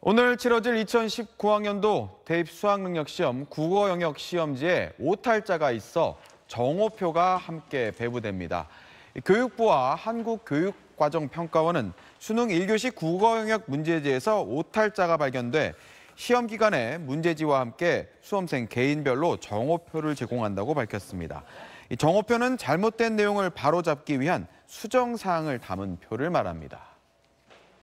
오늘 치러질 2019학년도 대입 수학능력시험 국어 영역 시험지에 오탈자가 있어 정오표가 함께 배부됩니다. 교육부와 한국교육과정평가원은 수능 1교시 국어 영역 문제지에서 오탈자가 발견돼 시험 기간에 문제지와 함께 수험생 개인별로 정오표를 제공한다고 밝혔습니다. 정오표는 잘못된 내용을 바로잡기 위한 수정 사항을 담은 표를 말합니다.